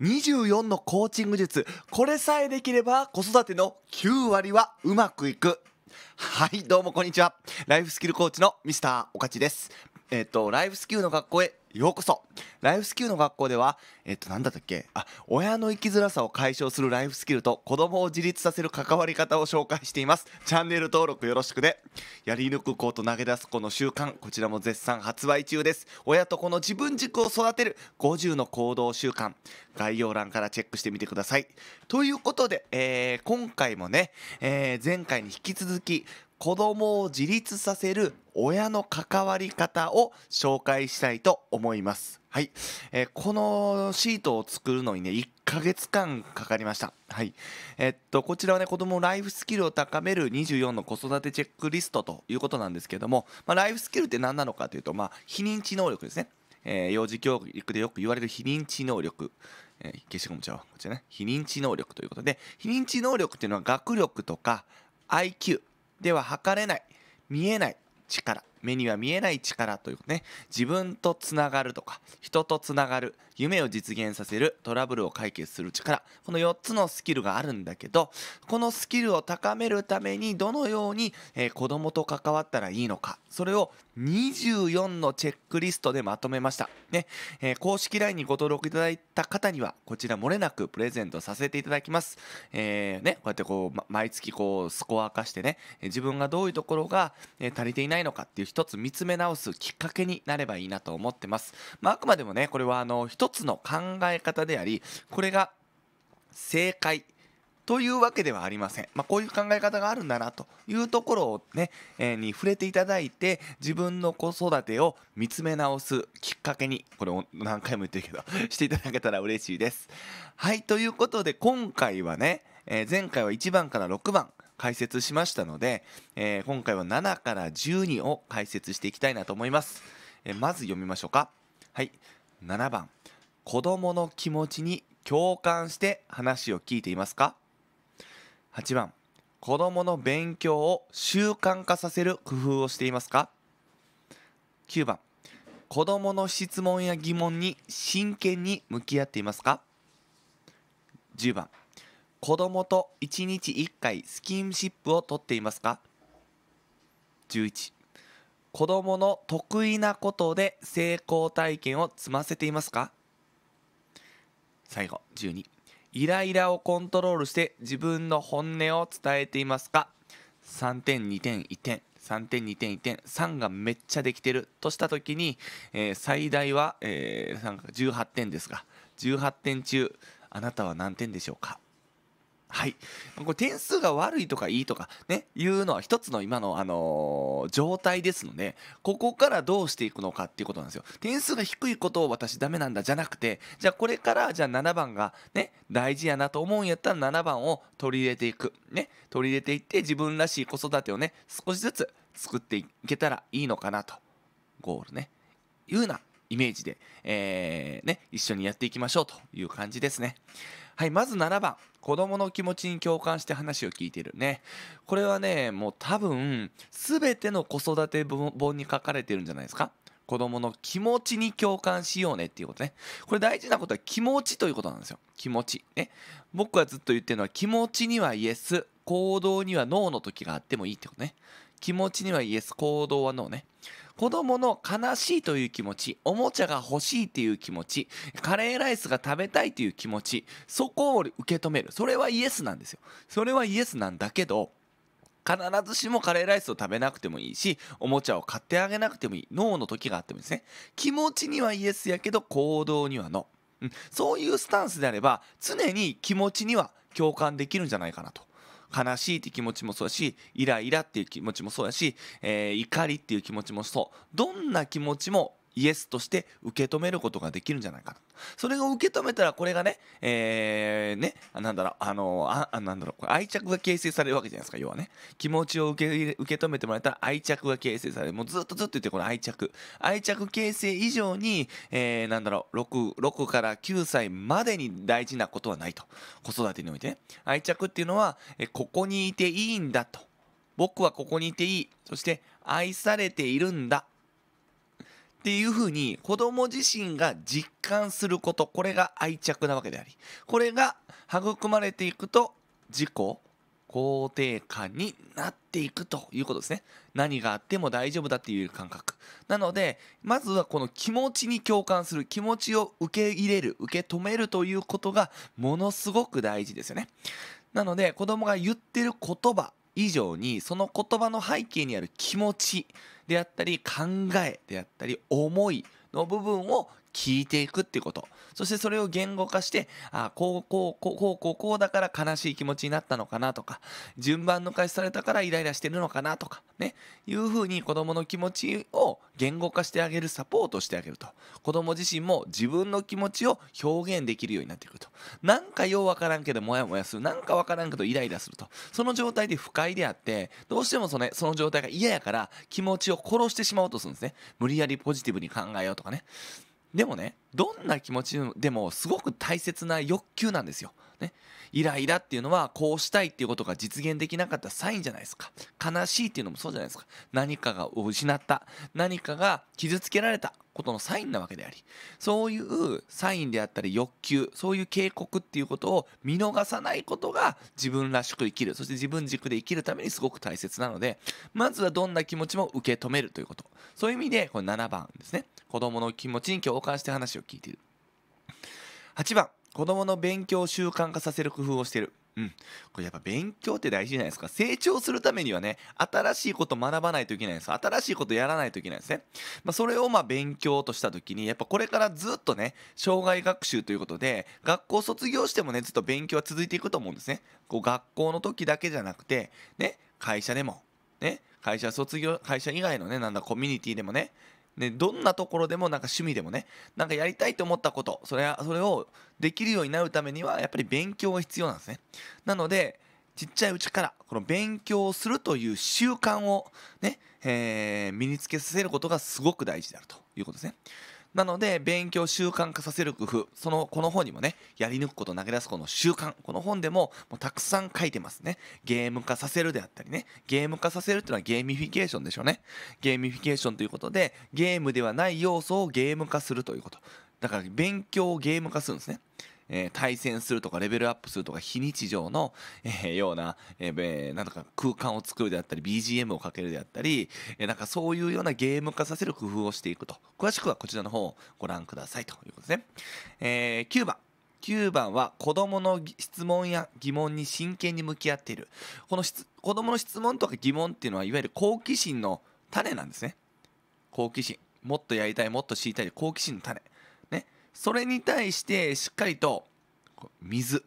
24のコーチング術これさえできれば子育ての9割はうまくいくはいどうもこんにちはライフスキルコーチのミスターおかちですえっとライフスキルの学校へようこそライフスキルの学校ではえっと何だったっけあ親の生きづらさを解消するライフスキルと子供を自立させる関わり方を紹介していますチャンネル登録よろしくね、やり抜く子と投げ出す子の習慣こちらも絶賛発売中です親と子の自分軸を育てる50の行動習慣概要欄からチェックしてみてくださいということで、えー、今回もね、えー、前回に引き続き子供を自立させる親の関わり方を紹介したいと思います思います。はい、えー、このシートを作るのにね1ヶ月間かかりました。はい、えっとこちらはね子どもライフスキルを高める24の子育てチェックリストということなんですけども、まあ、ライフスキルって何なのかというと、まあ、非認知能力ですね。えー、幼児教育でよく言われる非認知能力、えー、消しゴムちゃうこちらね非認知能力ということで非認知能力っていうのは学力とか IQ では測れない見えない力目には見えない力というね自分とつながるとか人とつながる夢を実現させるトラブルを解決する力この4つのスキルがあるんだけどこのスキルを高めるためにどのように、えー、子供と関わったらいいのかそれを24のチェックリストでまとめました、ねえー、公式 LINE にご登録いただいた方にはこちら漏れなくプレゼントさせていただきます、えー、ね、こうやってこう、ま、毎月こうスコア化してね自分がどういうところが、え足りていないのかっていう一つ見つめ直すきっかけになればいいなと思ってます。まあ、あくまでもね、これはあの一つの考え方であり、これが正解。というわけではありません。まあ、こういう考え方があるんだなというところをね、えー、に触れていただいて、自分の子育てを見つめ直すきっかけに、これを何回も言ってるけど していただけたら嬉しいです。はい、ということで今回はね、えー、前回は1番から6番、解説しましたので、えー、今回は7から12を解説していきたいなと思います、えー、まず読みましょうかはい7番子供の気持ちに共感して話を聞いていますか8番子供の勉強を習慣化させる工夫をしていますか9番子どもの質問や疑問に真剣に向き合っていますか10番子供と1日1回スキンシップをとっていますか11子供の得意なことで成功体験を積ませていますか最後12イライラをコントロールして自分の本音を伝えていますか3点2点1点3点2点1点3がめっちゃできてるとした時に、えー、最大は、えー、18点ですが18点中あなたは何点でしょうかはい、これ点数が悪いとかいいとかねいうのは一つの今の、あのー、状態ですのでここからどうしていくのかっていうことなんですよ点数が低いことを私ダメなんだじゃなくてじゃあこれからじゃあ7番がね大事やなと思うんやったら7番を取り入れていくね取り入れていって自分らしい子育てをね少しずつ作っていけたらいいのかなとゴールねいううなイメージで、えー、ね、一緒にやっていきましょうという感じですね。はい、まず7番。子供の気持ちに共感して話を聞いてるね。これはね、もう多分、全ての子育て本に書かれてるんじゃないですか子供の気持ちに共感しようねっていうことね。これ大事なことは気持ちということなんですよ。気持ち。ね。僕がずっと言ってるのは気持ちにはイエス、行動にはノーの時があってもいいってことね。気持ちにはイエス、行動はノーね。子供の悲しいという気持ち、おもちゃが欲しいという気持ち、カレーライスが食べたいという気持ち、そこを受け止める。それはイエスなんですよ。それはイエスなんだけど、必ずしもカレーライスを食べなくてもいいし、おもちゃを買ってあげなくてもいい。ノーの時があってもですね。気持ちにはイエスやけど、行動にはノー。そういうスタンスであれば、常に気持ちには共感できるんじゃないかなと。悲しいって気持ちもそうだし、イライラっていう気持ちもそうだし、えー、怒りっていう気持ちもそう。どんな気持ちもイエスとして受け止めることができるんじゃないかなそれを受け止めたらこれがねえー、ねなんだろうあのああなんだろうこれ愛着が形成されるわけじゃないですか要はね気持ちを受け受け止めてもらえたら愛着が形成されるもうずっとずっと言ってこの愛着愛着形成以上に、えー、なんだろう 6, 6から9歳までに大事なことはないと子育てにおいてね愛着っていうのは、えここにいていいんだと僕はここにいていいそして愛されているんだっていうふうに子供自身が実感することこれが愛着なわけでありこれが育まれていくと自己肯定感になっていくということですね何があっても大丈夫だっていう感覚なのでまずはこの気持ちに共感する気持ちを受け入れる受け止めるということがものすごく大事ですよねなので子供が言ってる言葉以上にその言葉の背景にある気持ちであったり考えであったり思いの部分を聞いていくってこと。そしてそれを言語化して、あ、こう、こう、こう、こう、こう、こうだから悲しい気持ちになったのかなとか、順番の開始されたからイライラしてるのかなとか、ね、いうふうに子供の気持ちを言語化してあげるサポートしてあげると。子供自身も自分の気持ちを表現できるようになっていくと。なんかようわからんけど、モヤモヤする。なんかわからんけど、イライラすると。その状態で不快であって、どうしてもそのその状態が嫌やから、気持ちを殺してしまおうとするんですね。無理やりポジティブに考えようとかね。でもねどんな気持ちでもすごく大切な欲求なんですよ。ね、イライラっていうのはこうしたいっていうことが実現できなかったサインじゃないですか悲しいっていうのもそうじゃないですか何かが失った何かが傷つけられたことのサインなわけでありそういうサインであったり欲求そういう警告っていうことを見逃さないことが自分らしく生きるそして自分軸で生きるためにすごく大切なのでまずはどんな気持ちも受け止めるということそういう意味でこれ7番ですね子供の気持ちに共感して話を聞いている8番子供の勉強を習慣化させる工夫をしているうん、これやっぱ勉強って大事じゃないですか成長するためにはね新しいこと学ばないといけないんです新しいことやらないといけないんですね、まあ、それをま勉強とした時にやっぱこれからずっとね障害学習ということで学校卒業してもねずっと勉強は続いていくと思うんですねこう学校の時だけじゃなくてね会社でもね会社卒業会社以外のねなんだコミュニティでもねね、どんなところでもなんか趣味でもねなんかやりたいと思ったことそれはそれをできるようになるためにはやっぱり勉強が必要なんですねなのでちっちゃいうちからこの勉強するという習慣をね、えー、身につけさせることがすごく大事であるということですねなので勉強を習慣化させる工夫そのこの本にもねやり抜くこと投げ出すことの習慣この本でももうたくさん書いてますねゲーム化させるであったりねゲーム化させるっていうのはゲーミフィケーションでしょうねゲーミフィケーションということでゲームではない要素をゲーム化するということだから勉強をゲーム化するんですねえー、対戦するとかレベルアップするとか非日常の、えー、ような、えー、なんとか空間を作るであったり BGM をかけるであったり、えー、なんかそういうようなゲーム化させる工夫をしていくと詳しくはこちらの方をご覧くださいということですね、えー、9番9番は子供の質問や疑問に真剣に向き合っているこの子供の質問とか疑問っていうのはいわゆる好奇心の種なんですね好奇心もっとやりたいもっと知りたい好奇心の種それに対してしっかりと水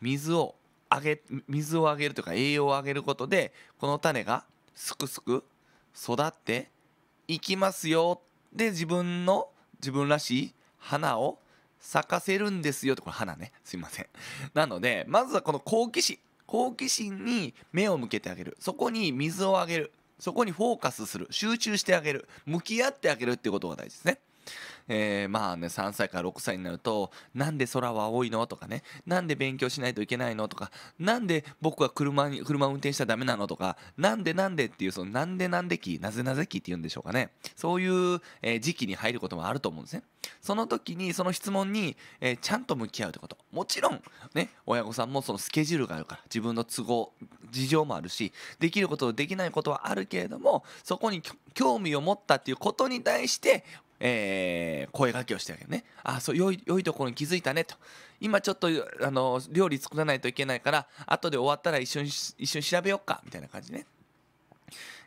水をあげ水をあげるというか栄養をあげることでこの種がすくすく育っていきますよで自分の自分らしい花を咲かせるんですよってこれ花ねすいませんなのでまずはこの好奇心好奇心に目を向けてあげるそこに水をあげるそこにフォーカスする集中してあげる向き合ってあげるっていうことが大事ですねえー、まあね3歳から6歳になると「なんで空は青いの?」とかね「なんで勉強しないといけないの?」とか「なんで僕は車に車を運転しちゃダメなの?」とか「なんでなんで?」っていうその「なんでなんで期」「なぜなぜ期」っていうんでしょうかねそういう、えー、時期に入ることもあると思うんですね。その時にその質問に、えー、ちゃんと向き合うってこともちろんね親御さんもそのスケジュールがあるから自分の都合事情もあるしできることできないことはあるけれどもそこに興味を持ったっていうことに対してえー、声がけをしてあげるねあそう良い良いところに気づいたねと今ちょっとあの料理作らないといけないから後で終わったら一緒に一緒に調べようかみたいな感じね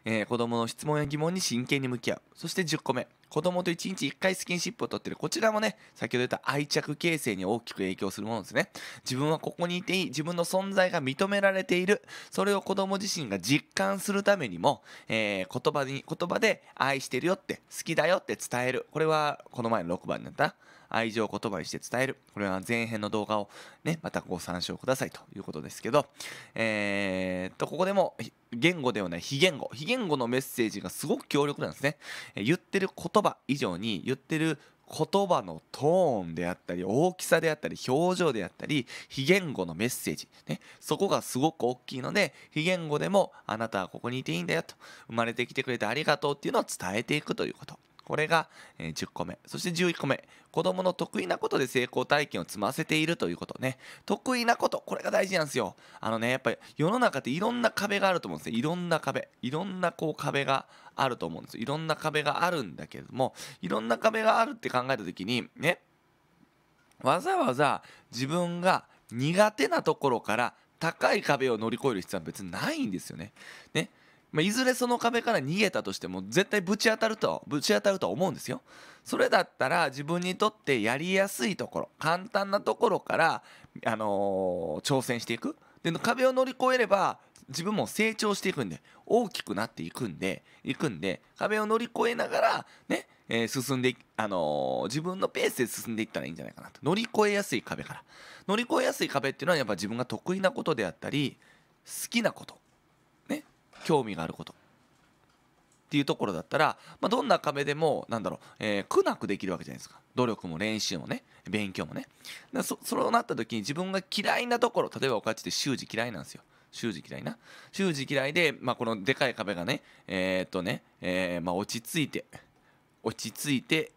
えー、子供の質問や疑問に真剣に向き合う。そして10個目。子供と1日1回スキンシップを取ってる。こちらもね、先ほど言った愛着形成に大きく影響するものですね。自分はここにいていい。自分の存在が認められている。それを子供自身が実感するためにも、えー、言葉に、言葉で愛してるよって、好きだよって伝える。これは、この前の6番になった。愛情を言葉にして伝える。これは前編の動画をね、またご参照くださいということですけど、えー、っと、ここでも言語ではない非言語。非言語のメッセージがすごく強力なんですね。え言ってる言葉以上に言ってる言葉のトーンであったり大きさであったり表情であったり非言語のメッセージ、ね、そこがすごく大きいので非言語でもあなたはここにいていいんだよと生まれてきてくれてありがとうっていうのを伝えていくということこれが10個目そして11個目子どもの得意なことで成功体験を積ませているということね得意なことこれが大事なんですよあのねやっぱり世の中っていろんな壁があると思うんですねいろんな壁いろんなこう壁があると思うんですいろんな壁があるんだけれどもいろんな壁があるって考えた時にねわざわざ自分が苦手なところから高い壁を乗り越える必要は別にないんですよね。ねまあ、いずれその壁から逃げたとしても絶対ぶち当たるとぶち当たるとは思うんですよ。それだったら自分にとってやりやすいところ簡単なところから、あのー、挑戦していくで壁を乗り越えれば自分も成長していくんで大きくなっていくんでいくんで壁を乗り越えながらね、えー、進んで、あのー、自分のペースで進んでいったらいいんじゃないかなと乗り越えやすい壁から乗り越えやすい壁っていうのはやっぱ自分が得意なことであったり好きなこと興味があることっていうところだったら、まあ、どんな壁でもなんだろう、えー、苦なくできるわけじゃないですか努力も練習もね勉強もねだそそうなった時に自分が嫌いなところ例えばおかちって習字嫌いなんですよ習字嫌いな習字嫌いで、まあ、このでかい壁がねえー、っとね、えー、まあ、落ち着いて落ち着いて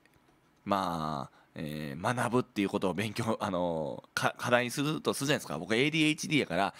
まあえー、学ぶっていうことを勉強、あのー、課題にするとするじゃないですか僕 ADHD やから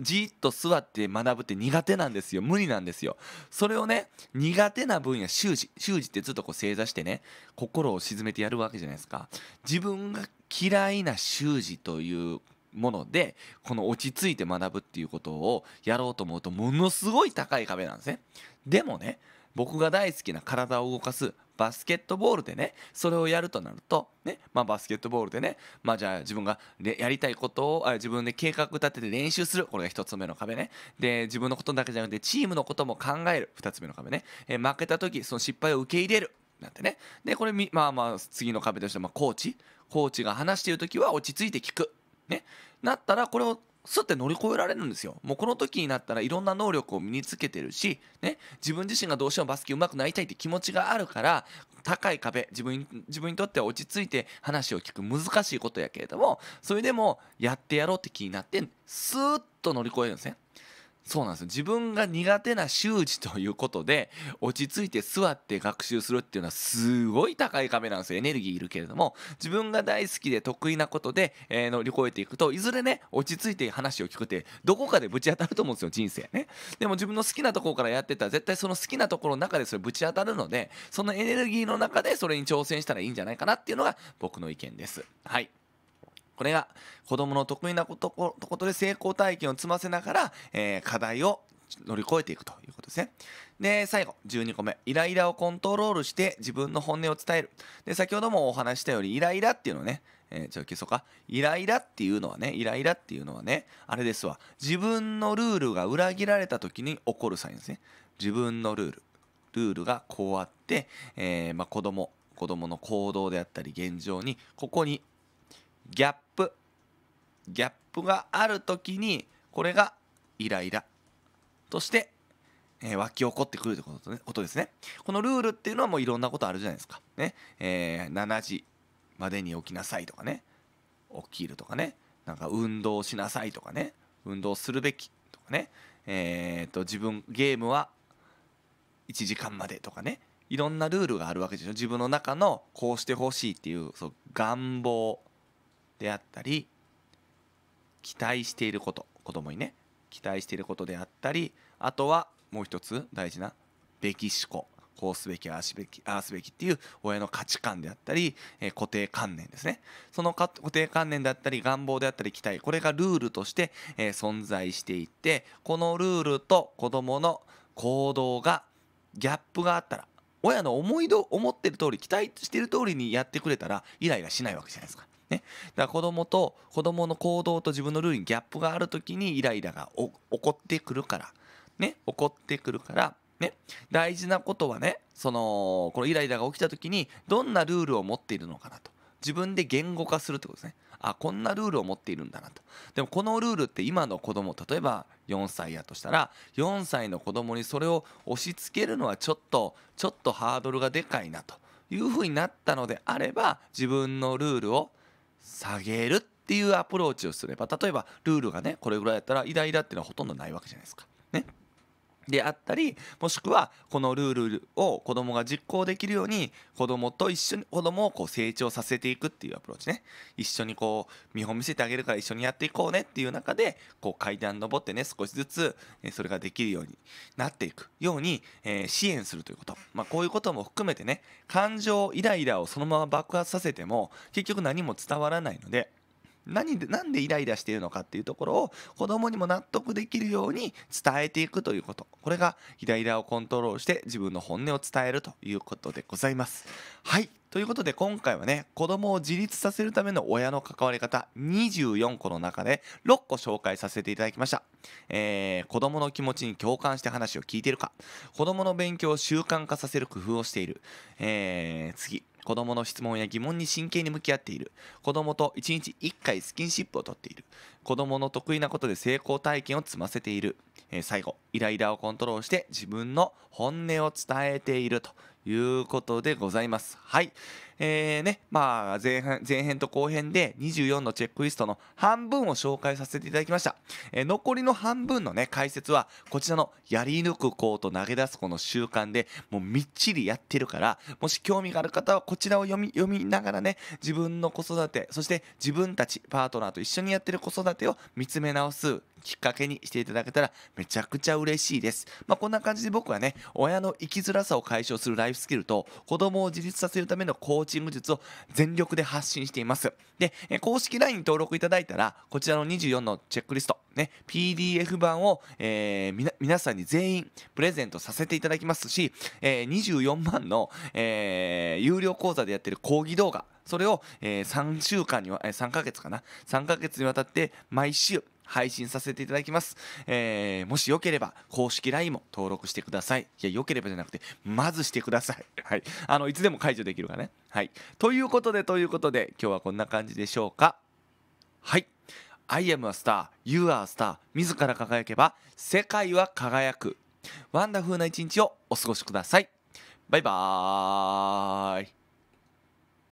じっと座って学ぶって苦手なんですよ無理なんですよそれをね苦手な分野習字習字ってずっとこう正座してね心を沈めてやるわけじゃないですか自分が嫌いな習字というものでこの落ち着いて学ぶっていうことをやろうと思うとものすごい高い壁なんですねでもね僕が大好きな体を動かすバスケットボールでねそれをやるとなるとねまあバスケットボールでねまあじゃあ自分がやりたいことを自分で計画立てて練習するこれが1つ目の壁ねで自分のことだけじゃなくてチームのことも考える2つ目の壁ね、え負けた時その失敗を受け入れるなんてねでこれまあまあ次の壁としてまあコーチコーチが話している時は落ち着いて聞くねなったらこれをすって乗り越えられるんですよ。もうこの時になったらいろんな能力を身につけてるし、ね、自分自身がどうしてもバスケ上手くなりたいって気持ちがあるから、高い壁、自分自分にとっては落ち着いて話を聞く難しいことやけれども、それでもやってやろうって気になって、スーッと乗り越えるんですね。そうなんです自分が苦手な習字ということで落ち着いて座って学習するっていうのはすごい高い壁なんですよエネルギーいるけれども自分が大好きで得意なことで、えー、乗り越えていくといずれね落ち着いて話を聞くってどこかでぶち当たると思うんですよ人生ねでも自分の好きなところからやってたら絶対その好きなところの中でそれぶち当たるのでそのエネルギーの中でそれに挑戦したらいいんじゃないかなっていうのが僕の意見ですはいこれが子供の得意なことことで成功体験を積ませながら、えー、課題を乗り越えていくということですね。で、最後、12個目。イライラをコントロールして自分の本音を伝える。で、先ほどもお話したように、イライラっていうのはね、えー、ちょ、消そうか。イライラっていうのはね、イライラっていうのはね、あれですわ。自分のルールが裏切られた時に起こるサインですね。自分のルール。ルールがこうあって、えー、まあ、子供、子供の行動であったり現状に、ここにギャッギャップがある時にこれがイライラとして、えー、湧き起こってくるということ,、ね、ことですねこのルールっていうのはもういろんなことあるじゃないですかね、えー、7時までに起きなさいとかね起きるとかねなんか運動しなさいとかね運動するべきとかねえっ、ー、と自分ゲームは1時間までとかねいろんなルールがあるわけでしょ自分の中のこうしてほしいっていうそう願望であったり期待していること子供にね期待していることであったりあとはもう一つ大事なべき思考こうすべきああすべきああすべきっていう親の価値観であったり、えー、固定観念ですねその固定観念であったり願望であったり期待これがルールとして、えー、存在していってこのルールと子どもの行動がギャップがあったら親の思いど思ってる通り期待してる通りにやってくれたらイライラしないわけじゃないですかね、だから子供と子供の行動と自分のルールにギャップがある時にイライラが起こってくるから、ね、起こってくるから、ね、大事なことはねそのこのイライラが起きた時にどんなルールを持っているのかなと自分で言語化するってことですねあこんなルールを持っているんだなとでもこのルールって今の子供例えば4歳やとしたら4歳の子供にそれを押し付けるのはちょっとちょっとハードルがでかいなというふうになったのであれば自分のルールを下げるっていうアプローチをすれば例えばルールがねこれぐらいやったらイライラっていうのはほとんどないわけじゃないですかであったりもしくはこのルールを子どもが実行できるように子どもと一緒に子どもをこう成長させていくっていうアプローチね一緒にこう見本見せてあげるから一緒にやっていこうねっていう中でこう階段登ってね少しずつそれができるようになっていくように、え支援するということ、まあ、こういうことも含めてね感情イライラをそのまま爆発させても結局何も伝わらないので。何で何でイライラしているのかっていうところを子供にも納得できるように伝えていくということこれがイライラをコントロールして自分の本音を伝えるということでございますはいということで今回はね子供を自立させるための親の関わり方24個の中で6個紹介させていただきました、えー、子供の気持ちに共感して話を聞いてるか子供の勉強を習慣化させる工夫をしている、えー、次子供の質問や疑問に真剣に向き合っている子供と1日1回スキンシップをとっている子供の得意なことで成功体験を積ませている、えー、最後イライラをコントロールして自分の本音を伝えているということでございます。はい、えーねまあ、前編前編と後編で24のチェックリストの半分を紹介させていただきました、えー、残りの半分の、ね、解説はこちらのやり抜く子と投げ出す子の習慣でもうみっちりやってるからもし興味がある方はこちらを読み読みながらね自分の子育てそして自分たちパートナーと一緒にやってる子育てを見つめ直すきっかけにしていただけたらめちゃくちゃ嬉しいです。まあ、こんな感じで僕はね、親の生きづらさを解消するライフスキルと子供を自立させるための向ーチング術を全力で発信しています。で、え公式 LINE 登録いただいたら、こちらの24のチェックリスト、ね、PDF 版を、えー、皆さんに全員プレゼントさせていただきますし、えー、24万の、えー、有料講座でやってる講義動画、それを、えー、3週間には、え3ヶ月かな、3ヶ月にわたって毎週、配信させていただきます。えー、もしよければ、公式 LINE も登録してください。いや、よければじゃなくて、まずしてください。はい。あの、いつでも解除できるかね。はい。ということで、ということで、今日はこんな感じでしょうか。はい。I am a star, you are a star 自ら輝けば世界は輝くワンダフルな一日をお過ごしくださいバイバーイ